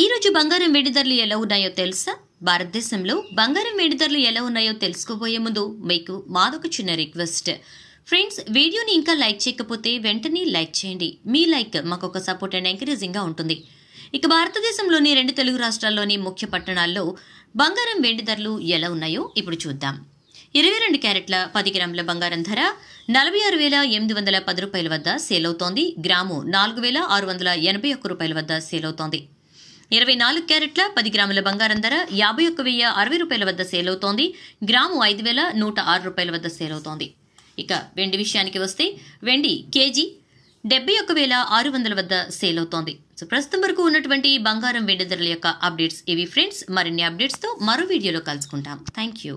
ఈరోజు బంగారం వేడి ధరలు ఎలా ఉన్నాయో తెలుసా భారతదేశంలో బంగారం వేడి ధరలు ఎలా ఉన్నాయో తెలుసుకోబోయే ముందు మీకు మాదొక చిన్న రిక్వెస్ట్ ఫ్రెండ్స్ వీడియోని ఇంకా లైక్ చేయకపోతే వెంటనే లైక్ చేయండి మీ లైక్ మాకు ఒక సపోర్ట్ అండ్ ఎంకరేజింగ్గా ఉంటుంది ఇక భారతదేశంలోని రెండు తెలుగు రాష్ట్రాల్లోని ముఖ్య పట్టణాల్లో బంగారం వేడి ధరలు ఎలా ఉన్నాయో ఇప్పుడు చూద్దాం ఇరవై రెండు క్యారెట్ల పది గ్రాముల బంగారం ధర నలభై ఆరు వేల ఎనిమిది వందల పది రూపాయల వద్ద సేల్ అవుతోంది గ్రాము నాలుగు వేల ఆరు వందల ఎనభై ఒక్క రూపాయల వద్ద సేల్ అవుతోంది ఇరవై నాలుగు క్యారెట్ల పది గ్రాముల బంగారం ధర యాభై ఒక్క వెయ్యి అరవై రూపాయల వద్ద సేల్ అవుతోంది గ్రాము ఐదు వేల నూట ఆరు రూపాయల వద్ద సేల్ అవుతోంది ఇక వెండి విషయానికి వస్తే వెండి కేజీ డెబ్బై ఒక్క వేల ఆరు వందల వద్ద సేల్ అవుతోంది సో ప్రస్తుతం వరకు ఉన్నటువంటి బంగారం వెండి ధరల యొక్క అప్డేట్స్ ఇవి ఫ్రెండ్స్ మరిన్ని అప్డేట్స్తో మరో వీడియోలో కలుసుకుంటాం థ్యాంక్ యూ